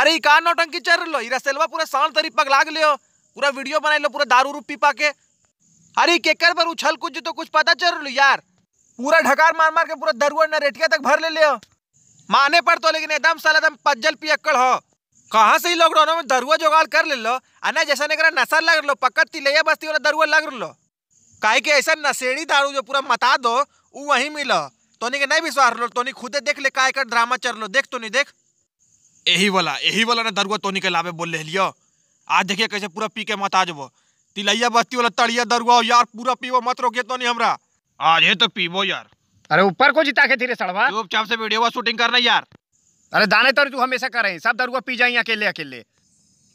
अरे कहा नौटंकी चल रही इरा सेलवा पूरा साल तरी पग लाग गए पूरा वीडियो बना लो पूरा दारू रूप पीपा के अरे केकर पर उछल कुछ तो कुछ पता चल रही यार पूरा ढकार मार मार के पूरा दरुआ नरेटिया तक भर ले लियो माने पर तो लेकिन एकदम साल एकदम पज्जल पियक्कड़ हो कहाँ से ही लोग रहो में दरुआ जोगाड़ कर ले लो अना जैसा ने करा नशा लग लो पक्का तिलैया बस्ती वाला दरुआ लग लो काहे के ऐसा नशेड़ी दारू जो पूरा मता दो वो वहीं मिलो तो नहीं के नहीं विश्वास लो तो नहीं खुदे देख ले काय कर ड्रामा चल लो देख तो नहीं देख यही वाला यही वाला ना दरुआ तोनी के आवे बोल ले लियो आज देखिए कैसे पूरा पी के मत आजबो तिलैया बस्ती वाला तड़िया दरुआ यार पूरा पीवो मत रोके तो नहीं हमरा आज है तो पीबो यार अरे ऊपर को जिता के धीरे सड़वा चुपचाप से वीडियो वा शूटिंग करना यार अरे दाने तो तू हमेशा कर सब दरुआ पी जाई अकेले अकेले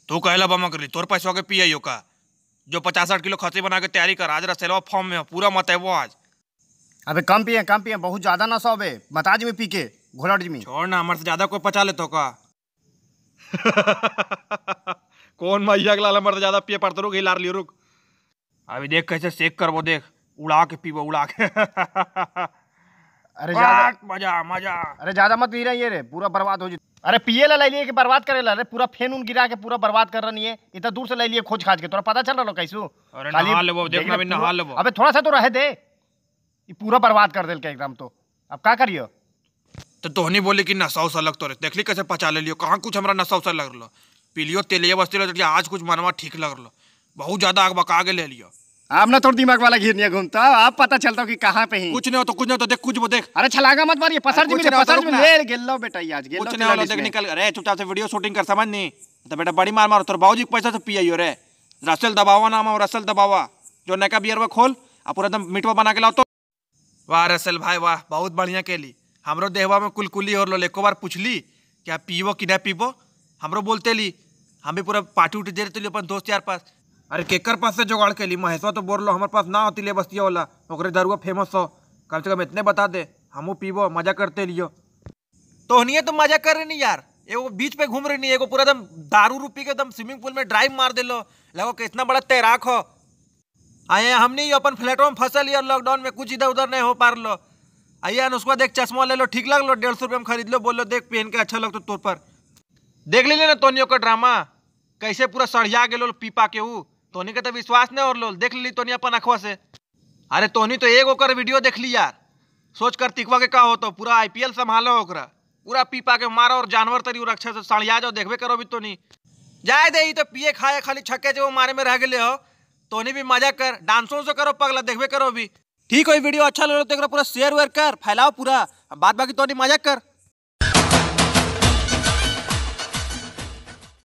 तू कहला बमा कर ली तोर पैसा के पी आइयो का जो पचास साठ किलो खसी बना के तैयारी कर आज रसेलवा फॉर्म में पूरा मत है वो आज अबे कम पिए कम पिए बहुत ज्यादा ना सो अबे मत आज में पी के घोलाट जी में छोड़ ना हमारे से ज्यादा कोई पचा ले तो का कौन मैया के लाला मर्द ज्यादा पिए पड़ते रुक हिलार लियो रुक अभी देख कैसे सेक कर वो देख उड़ा के पीबो उड़ा के अरे मजा मजा अरे ज्यादा मत पी रही रे पूरा बर्बाद हो जी अरे पिए ला लाइलिए कि बर्बाद करे ला अरे पूरा फेन उन गिरा के पूरा बर्बाद कर रही है इतना दूर से लाइलिए खोज खाज के तोरा पता चल रहा कैसू अरे नहा देखना भी नहा लेबो अबे थोड़ा सा तो रहे दे पूरा बर्बाद कर दिल के एकदम तो अब क्या करियो तो तोहनी बोली कि नशा अलग लग तोरे देख ली कैसे पचा ले लियो कहाँ कुछ हमारा नशा उसा लग रहा पीलियो तेलिए बस्ती लो आज कुछ मनवा ठीक लग रहा बहुत ज्यादा आग बका के ले लियो आप ना थोड़ा दिमाग वाला घेरनिया घूमता आप पता चलता कि कहाँ पे ही कुछ नहीं हो तो कुछ नहीं हो तो देख कुछ देख अरे छलागा मत मारिए पसर जी मेरे तो पसर जी ले लो बेटा ये आज गेल्लो कुछ नहीं हो देख निकल अरे चुपचाप से वीडियो शूटिंग कर समझ नहीं तो बेटा बड़ी मार मारो तो बाबूजी के पैसा से पियो रे रसल दबावा नाम और रसल दबावा जो नका वो खोल आप पूरा एकदम मिटवा बना के लाओ तो वाह रसल भाई वाह बहुत बढ़िया के लिए हमरो देहवा में कुलकुली और लोल एको बार पूछली क्या पीबो कि ना पीबो हमरो बोलते ली हम भी पूरा पार्टी उठी दे रहे अपन दोस्त यार पास अरे केकर पास से जोगाड़ के ली महेशवा तो बोल लो हमारे पास ना होती ले बस्तिया वाला ओकरे दारुआ फेमस हो कम से कम इतने बता दे हमू पीबो मजा करते लियो तो नहीं तो मजा कर रही नहीं यार एगो बीच पे घूम रही नहीं एगो पूरा एकदम दारू रूपी के एकदम स्विमिंग पूल में ड्राइव मार दे लो लगो कि इतना बड़ा तैराक हो आए हमने अपन फ्लैटों में फंसल लिया लॉकडाउन में कुछ इधर उधर नहीं हो पा रहा आइए अनुष्का देख चश्मा ले लो ठीक लग लो डेढ़ सौ रुपये में खरीद लो बोलो देख पहन के अच्छा लगता तो तोर पर देख ली ना तोनियो का ड्रामा कैसे पूरा सढ़िया गए पीपा के ऊ तोनी के तो विश्वास नहीं और लोल देख ली तोनी अपन अखवा से अरे तोनी तो एक ओकर वीडियो देख ली यार सोच कर तिकवा के का हो तो पूरा आईपीएल संभालो ओकरा पूरा पीपा के मारो और जानवर तरी रक्षा अच्छा से सड़िया जाओ देखबे करो भी तोनी जाए दे तो पिए खाए खाली छक्के जो मारे में रह गए हो तोनी भी मजा कर डांसों से करो पगला देखबे करो भी ठीक है वीडियो अच्छा लग है तो पूरा शेयर वेयर कर फैलाओ पूरा बात बाकी तो नहीं मजाक कर